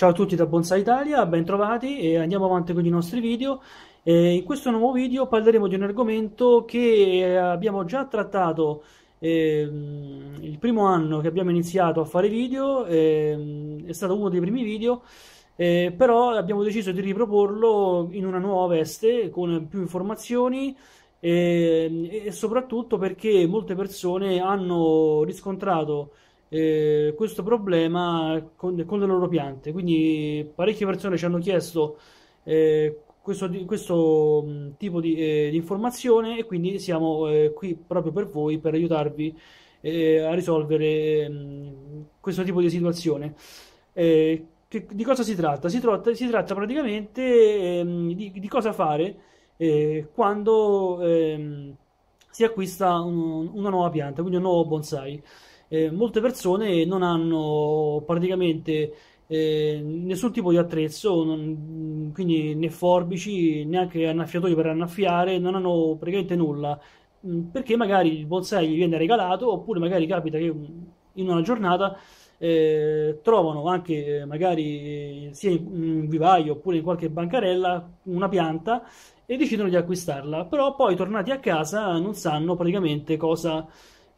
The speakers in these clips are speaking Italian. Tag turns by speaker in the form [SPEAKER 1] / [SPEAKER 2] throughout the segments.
[SPEAKER 1] Ciao a tutti da Bonsai Italia, ben trovati e andiamo avanti con i nostri video. Eh, in questo nuovo video parleremo di un argomento che eh, abbiamo già trattato eh, il primo anno che abbiamo iniziato a fare video, eh, è stato uno dei primi video, eh, però abbiamo deciso di riproporlo in una nuova veste con più informazioni e, ehm, e soprattutto perché molte persone hanno riscontrato eh, questo problema con, con, le loro piante. Quindi parecchie persone ci hanno chiesto eh, questo, questo, mm, tipo di, eh, di, informazione e quindi siamo eh, qui proprio per voi, per aiutarvi eh, a risolvere mh, mm, questo tipo di situazione. Eh, che, di cosa si tratta? Si tratta, si tratta praticamente ehm, di, di, cosa fare quando ehm, si acquista un, una nuova pianta, quindi un nuovo bonsai eh, molte persone non hanno praticamente eh, nessun tipo di attrezzo, non, quindi né forbici, neanche annaffiatori per annaffiare, non hanno praticamente nulla, mm, perché magari il bonsai gli viene regalato oppure magari capita che mm, in una giornata eh, trovano anche eh, magari eh, sia in un vivaio oppure in qualche bancarella una pianta e decidono di acquistarla, però poi tornati a casa non sanno praticamente cosa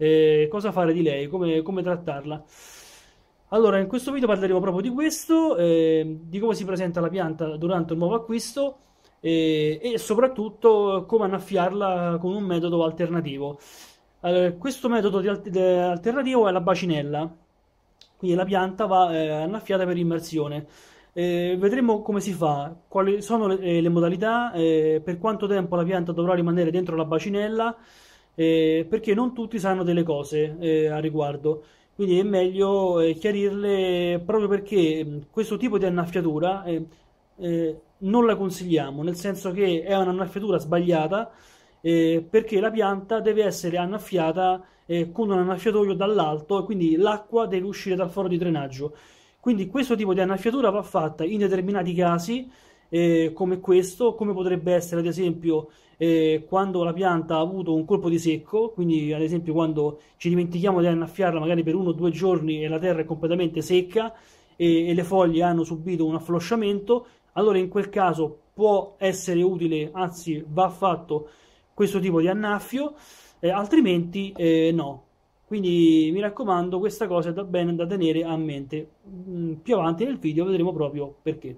[SPEAKER 1] eh, cosa fare di lei, come, come, trattarla. Allora, in questo video parleremo proprio di questo, eh, di come si presenta la pianta durante un nuovo acquisto eh, e soprattutto come annaffiarla con un metodo alternativo. Allora, questo metodo alternativo è la bacinella, quindi la pianta va eh, annaffiata per immersione. Eh, vedremo come si fa, quali sono le, le modalità, eh, per quanto tempo la pianta dovrà rimanere dentro la bacinella, eh, perché non tutti sanno delle cose eh, a riguardo. Quindi è meglio eh, chiarirle proprio perché mm, questo tipo di annaffiatura eh, eh, non la consigliamo, nel senso che è un'annaffiatura sbagliata eh, perché la pianta deve essere annaffiata con un annaffiatoio dall'alto e quindi l'acqua deve uscire dal foro di drenaggio. Quindi questo tipo di annaffiatura va fatta in determinati casi eh, come questo, come potrebbe essere ad esempio eh, quando la pianta ha avuto un colpo di secco, quindi ad esempio quando ci dimentichiamo di annaffiarla magari per uno o due giorni e la terra è completamente secca e, e le foglie hanno subito un afflosciamento, allora in quel caso può essere utile, anzi va fatto questo tipo di annaffio, eh, altrimenti eh, no. Quindi mi raccomando, questa cosa è da bene da tenere a mente. Mm, più avanti nel video vedremo proprio perché.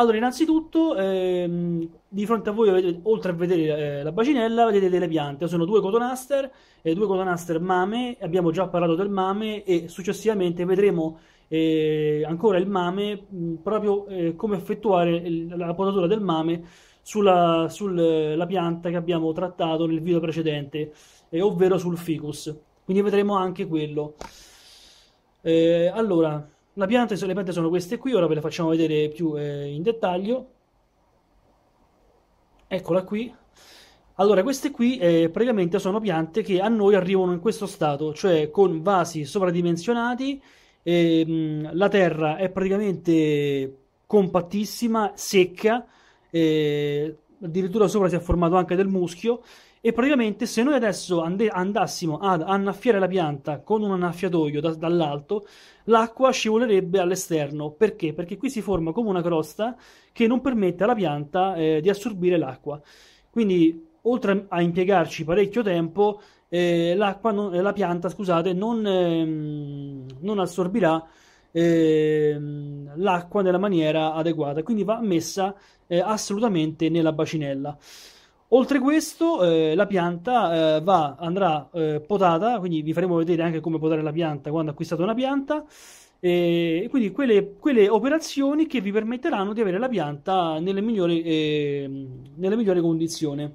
[SPEAKER 1] Allora, innanzitutto, ehm, di fronte a voi, avete, oltre a vedere eh, la bacinella, vedete delle piante. Sono due cotonaster, eh, due cotonaster mame, abbiamo già parlato del mame e successivamente vedremo eh, ancora il mame, mh, mm, proprio eh, come effettuare il, la potatura del mame sulla, sul, eh, pianta che abbiamo trattato nel video precedente, eh, ovvero sul ficus. Quindi vedremo anche quello. allora... La pianta, le piante sono queste qui, ora ve le facciamo vedere più eh, in dettaglio. Eccola qui. Allora, queste qui eh, praticamente sono piante che a noi arrivano in questo stato, cioè con vasi sovradimensionati, eh, mh, la terra è praticamente compattissima, secca, eh, addirittura sopra si è formato anche del muschio e praticamente se noi adesso and- andassimo ad annaffiare la pianta con un annaffiatoio da- dall'alto, l'acqua scivolerebbe all'esterno. Perché? Perché qui si forma come una crosta che non permette alla pianta eh, di assorbire l'acqua. Quindi, oltre a impiegarci parecchio tempo, eh, non, la pianta scusate, non, ehm, non assorbirà ehm, l'acqua nella maniera adeguata. Quindi va messa eh, assolutamente nella bacinella. Oltre questo, eh, la pianta eh, va, andrà eh, potata, quindi vi faremo vedere anche come potare la pianta quando acquistate una pianta. E quindi quelle, quelle operazioni che vi permetteranno di avere la pianta nelle migliori, eh, nelle migliori condizioni.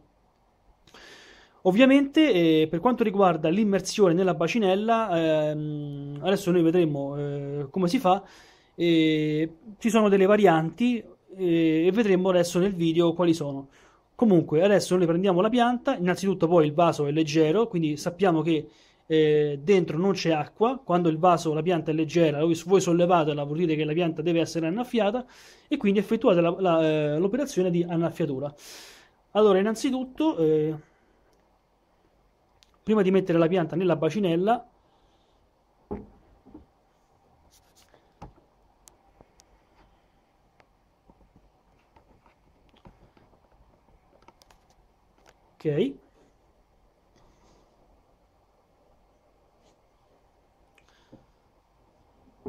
[SPEAKER 1] Ovviamente, eh, per quanto riguarda l'immersione nella bacinella, ehm, adesso noi vedremo eh, come si fa. ci sono delle varianti e vedremo adesso nel video quali sono. Comunque, adesso noi prendiamo la pianta, innanzitutto poi il vaso è leggero, quindi sappiamo che eh, dentro non c'è acqua, quando il vaso, la pianta è leggera, voi sollevatela vuol dire che la pianta deve essere annaffiata e quindi effettuate la, la, eh, l'operazione di annaffiatura. Allora, innanzitutto, eh, prima di mettere la pianta nella bacinella,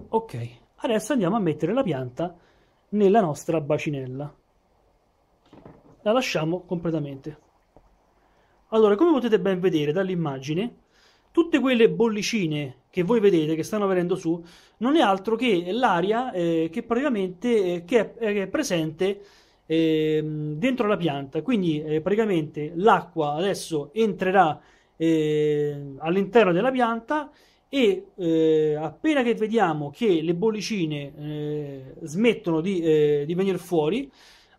[SPEAKER 1] ok adesso andiamo a mettere la pianta nella nostra bacinella la lasciamo completamente allora come potete ben vedere dall'immagine tutte quelle bollicine che voi vedete che stanno venendo su non è altro che l'aria eh, che praticamente eh, che è, eh, è presente ehm, dentro la pianta. Quindi eh, praticamente l'acqua adesso entrerà eh, all'interno della pianta e eh, appena che vediamo che le bollicine eh, smettono di, eh, di venire fuori,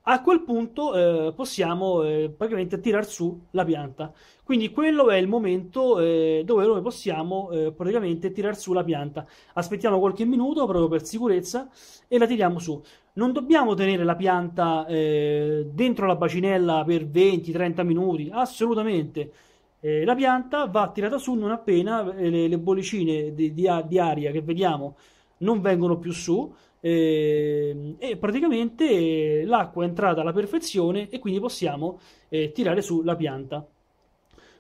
[SPEAKER 1] a quel punto eh, possiamo eh, praticamente tirar su la pianta. Quindi quello è il momento eh, dove noi possiamo eh, praticamente tirar su la pianta. Aspettiamo qualche minuto proprio per sicurezza e la tiriamo su. Non dobbiamo tenere la pianta eh, dentro la bacinella per 20-30 minuti, assolutamente. Eh, la pianta va tirata su non appena le, le bollicine di, di, di aria che vediamo non vengono più su e, ehm, e praticamente eh, l'acqua è entrata alla perfezione e quindi possiamo eh, tirare su la pianta.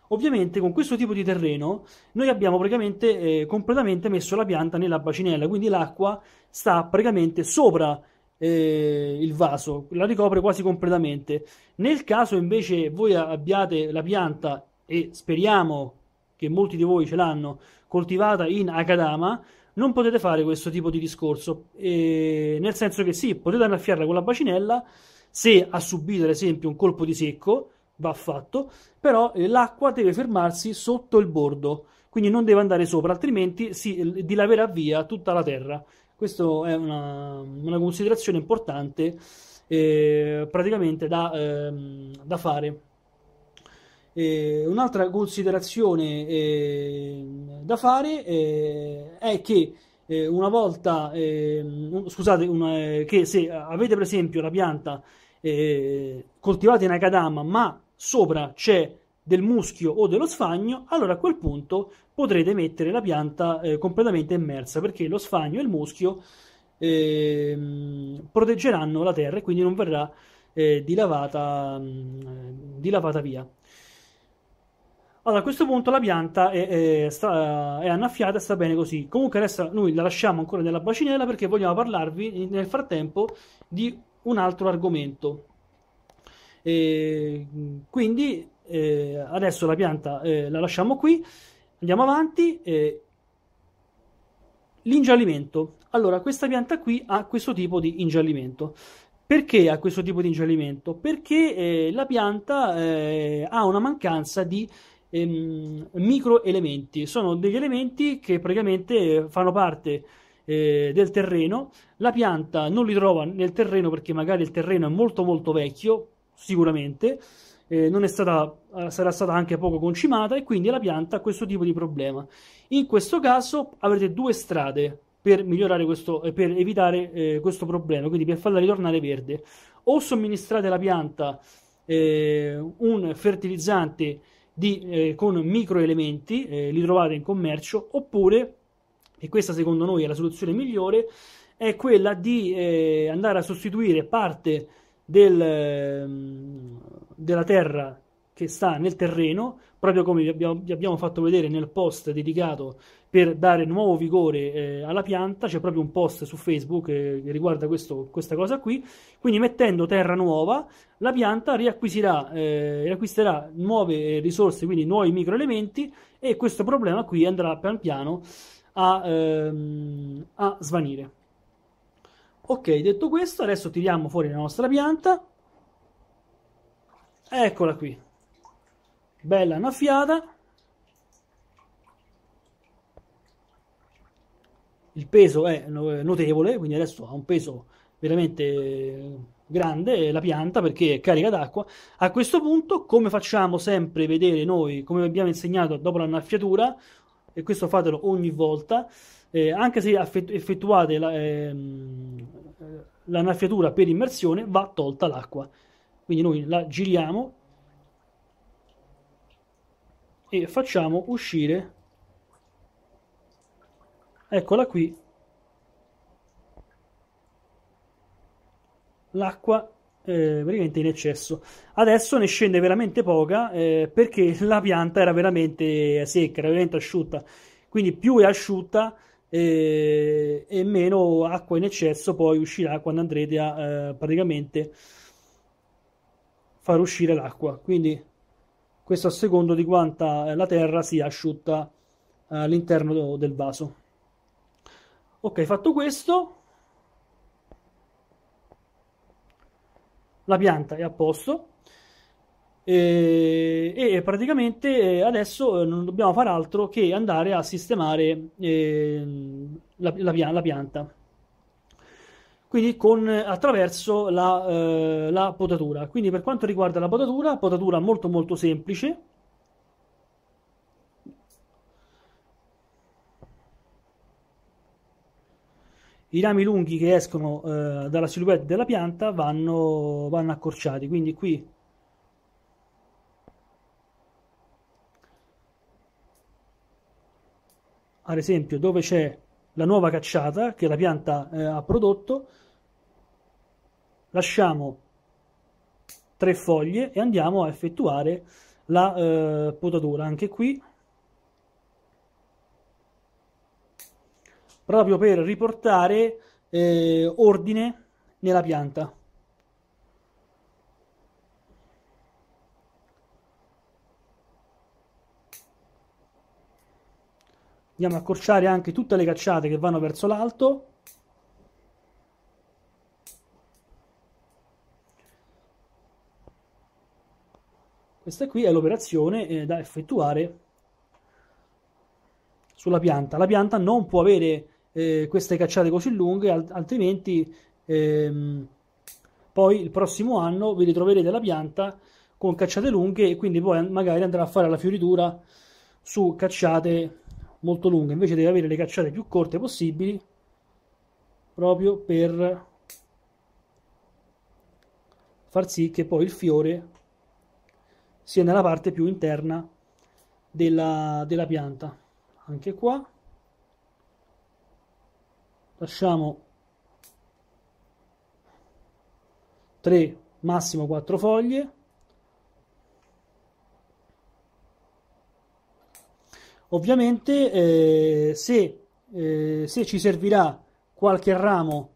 [SPEAKER 1] Ovviamente con questo tipo di terreno noi abbiamo praticamente eh, completamente messo la pianta nella bacinella, quindi l'acqua sta praticamente sopra eh, il vaso, la ricopre quasi completamente. Nel caso invece voi abbiate la pianta e speriamo che molti di voi ce l'hanno coltivata in Akadama, non potete fare questo tipo di discorso, eh, nel senso che sì, potete annaffiarla con la bacinella se ha subito ad esempio un colpo di secco, va fatto, però eh, l'acqua deve fermarsi sotto il bordo, quindi non deve andare sopra, altrimenti si eh, dilaverà via tutta la terra. Questa è una, una considerazione importante eh, praticamente da, ehm, da fare. Eh, un'altra considerazione eh, da fare eh, è che eh, una volta, ehm, scusate, una, eh, che se avete per esempio la pianta eh, coltivata in Akadama ma sopra c'è del muschio o dello sfagno, allora a quel punto potrete mettere la pianta completamente immersa perché lo sfagno e il muschio ehm, proteggeranno la terra e quindi non verrà dilavata, mm, dilavata via. Allora, a questo punto la pianta è, è, sta, è annaffiata e sta bene così. Comunque adesso noi la lasciamo ancora nella bacinella perché vogliamo parlarvi nel frattempo di un altro argomento. E, quindi eh, adesso la pianta eh, la lasciamo qui, andiamo avanti. Eh, l'ingiallimento. Allora, questa pianta qui ha questo tipo di ingiallimento. Perché ha questo tipo di ingiallimento? Perché eh, la pianta eh, ha una mancanza di ehm, microelementi. Sono degli elementi che praticamente fanno parte eh, del terreno. La pianta non li trova nel terreno perché magari il terreno è molto molto vecchio, sicuramente, eh, non è stata, eh, sarà stata anche poco concimata e quindi la pianta ha questo tipo di problema. In questo caso avrete due strade per migliorare questo, eh, per evitare eh, questo problema, quindi per farla ritornare verde. O somministrate alla pianta eh, un fertilizzante di, eh, con microelementi, eh, li trovate in commercio, oppure, e questa secondo noi è la soluzione migliore, è quella di eh, andare a sostituire parte del, ehm, della terra che sta nel terreno, proprio come vi abbiamo, vi abbiamo fatto vedere nel post dedicato per dare nuovo vigore eh, alla pianta, c'è proprio un post su Facebook eh, che riguarda questo, questa cosa qui, quindi mettendo terra nuova la pianta riacquisirà, eh, riacquisterà nuove eh, risorse, quindi nuovi microelementi e questo problema qui andrà pian piano a, ehm, a svanire. Ok, detto questo, adesso tiriamo fuori la nostra pianta, eccola qui, bella annaffiata il peso è eh, notevole, quindi adesso ha un peso veramente grande eh, la pianta perché è carica d'acqua. A questo punto, come facciamo sempre vedere noi, come abbiamo insegnato dopo l'annaffiatura, e questo fatelo ogni volta, eh, anche se effettuate la, ehm, eh, l'annaffiatura per immersione, va tolta l'acqua. Quindi noi la giriamo e facciamo uscire Eccola qui. L'acqua eh, veramente in eccesso. Adesso ne scende veramente poca eh, perché la pianta era veramente secca, era veramente asciutta. Quindi più è asciutta eh, e meno acqua in eccesso poi uscirà quando andrete a eh, praticamente far uscire l'acqua. Quindi questo a secondo di quanta la terra sia asciutta eh, all'interno del vaso ok fatto questo la pianta è a posto e, e, praticamente adesso eh, non dobbiamo fare altro che andare a sistemare eh, la, la, la, pianta quindi con, attraverso la, eh, la potatura quindi per quanto riguarda la potatura potatura molto molto semplice i rami lunghi che escono eh, dalla silhouette della pianta vanno, vanno accorciati, quindi qui ad esempio dove c'è la nuova cacciata che la pianta eh, ha prodotto, lasciamo tre foglie e andiamo a effettuare la eh, potatura. Anche qui proprio per riportare eh, ordine nella pianta. Andiamo a accorciare anche tutte le cacciate che vanno verso l'alto. Questa qui è l'operazione eh, da effettuare sulla pianta. La pianta non può avere eh, queste cacciate così lunghe, al- altrimenti ehm, poi il prossimo anno vi ritroverete la pianta con cacciate lunghe e quindi poi magari andrà a fare la fioritura su cacciate molto lunghe, invece deve avere le cacciate più corte possibili proprio per far sì che poi il fiore sia nella parte più interna della, della pianta. Anche qua lasciamo 3 massimo 4 foglie ovviamente eh, se, eh, se ci servirà qualche ramo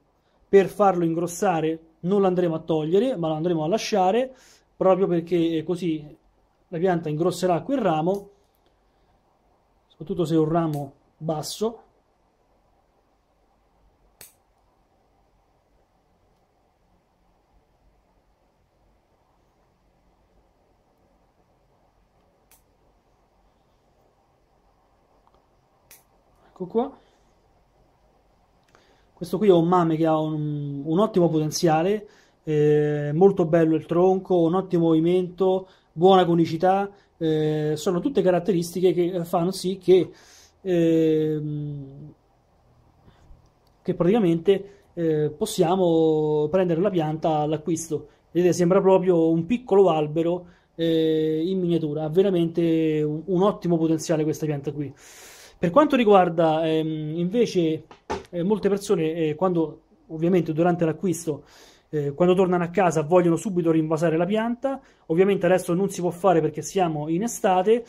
[SPEAKER 1] per farlo ingrossare non lo andremo a togliere ma lo andremo a lasciare proprio perché eh, così la pianta ingrosserà quel ramo soprattutto se è un ramo basso ecco qua. Questo qui è un mame che ha un, un ottimo potenziale, eh, molto bello il tronco, un ottimo movimento, buona conicità, eh, sono tutte caratteristiche che fanno sì che, eh, che praticamente eh, possiamo prendere la pianta all'acquisto. Vedete, sembra proprio un piccolo albero eh, in miniatura, ha veramente un, un ottimo potenziale questa pianta qui. Per quanto riguarda ehm, invece eh, molte persone, eh, quando ovviamente durante l'acquisto, eh, quando tornano a casa vogliono subito rinvasare la pianta, ovviamente adesso non si può fare perché siamo in estate,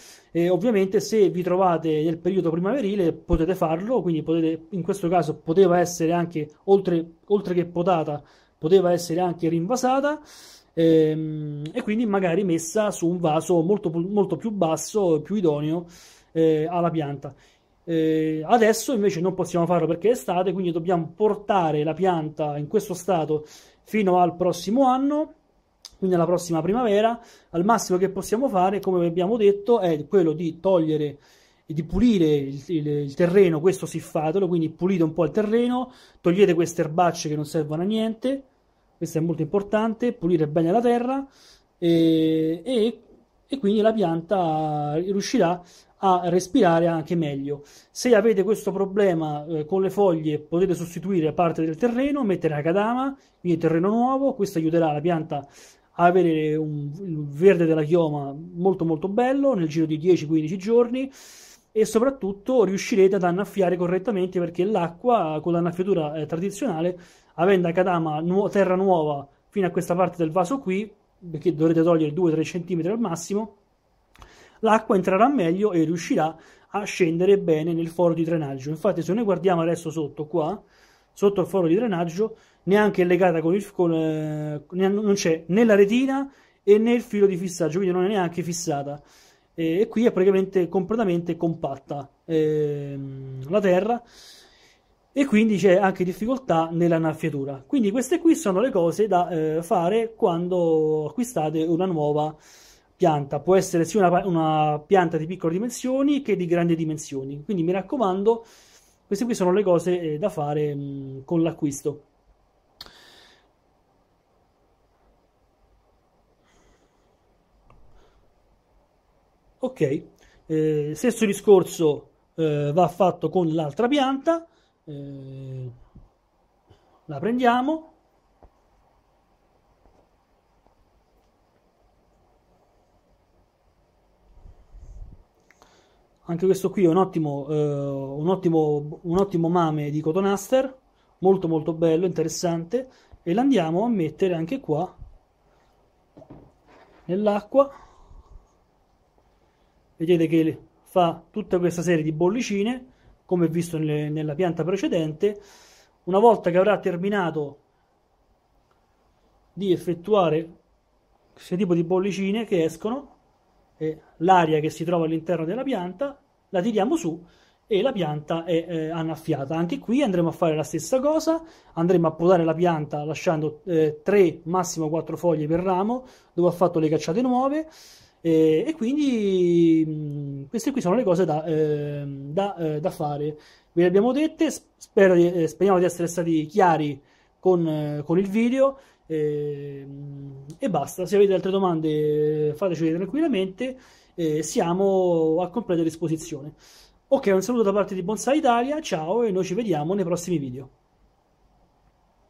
[SPEAKER 1] ovviamente se vi trovate nel periodo primaverile potete farlo, quindi potete, in questo caso poteva essere anche, oltre, oltre che potata, poteva essere anche rinvasata ehm, e quindi magari messa su un vaso molto, molto più basso, più idoneo eh, alla pianta. Eh, adesso invece non possiamo farlo perché è estate, quindi dobbiamo portare la pianta in questo stato fino al prossimo anno, quindi alla prossima primavera. Al massimo che possiamo fare, come abbiamo detto, è quello di togliere e di pulire il, il, il, terreno, questo siffatelo, quindi pulite un po' il terreno, togliete queste erbacce che non servono a niente, questo è molto importante, pulire bene la terra e, e, e quindi la pianta riuscirà a respirare anche meglio. Se avete questo problema eh, con le foglie potete sostituire parte del terreno, mettere Akadama, quindi terreno nuovo, questo aiuterà la pianta a avere un, verde della chioma molto molto bello nel giro di 10-15 giorni e soprattutto riuscirete ad annaffiare correttamente perché l'acqua con l'annaffiatura eh, tradizionale avendo Akadama nu- terra nuova fino a questa parte del vaso qui perché dovrete togliere 2-3 cm al massimo l'acqua entrerà meglio e riuscirà a scendere bene nel foro di drenaggio. Infatti se noi guardiamo adesso sotto qua, sotto il foro di drenaggio, neanche è legata con il... Con, eh, non c'è né la retina e né il filo di fissaggio, quindi non è neanche fissata. E, e qui è praticamente completamente compatta eh, la terra e quindi c'è anche difficoltà nell'annaffiatura. Quindi queste qui sono le cose da eh, fare quando acquistate una nuova pianta, può essere sia una, una pianta di piccole dimensioni che di grandi dimensioni. Quindi mi raccomando, queste qui sono le cose eh, da fare mh, mm, con l'acquisto. Ok, eh, stesso discorso eh, va fatto con l'altra pianta, eh, la prendiamo, Anche questo qui è un ottimo, eh, un ottimo, un ottimo mame di cotonaster, molto molto bello, interessante, e l'andiamo a mettere anche qua nell'acqua. Vedete che fa tutta questa serie di bollicine, come visto nelle, nella pianta precedente. Una volta che avrà terminato di effettuare questo tipo di bollicine che escono, eh, l'aria che si trova all'interno della pianta, la tiriamo su e la pianta è eh, annaffiata. Anche qui andremo a fare la stessa cosa, andremo a podare la pianta lasciando eh, 3, massimo 4 foglie per ramo, dove ho fatto le cacciate nuove, eh, e quindi mh, queste qui sono le cose da, ehm, da, eh, da fare. Ve le abbiamo dette, spero, eh, speriamo di essere stati chiari con, eh, con il video. E, ehm, e basta, se avete altre domande fatecele tranquillamente, eh, siamo a completa disposizione. Ok, un saluto da parte di Bonsai Italia, ciao e noi ci vediamo nei prossimi video.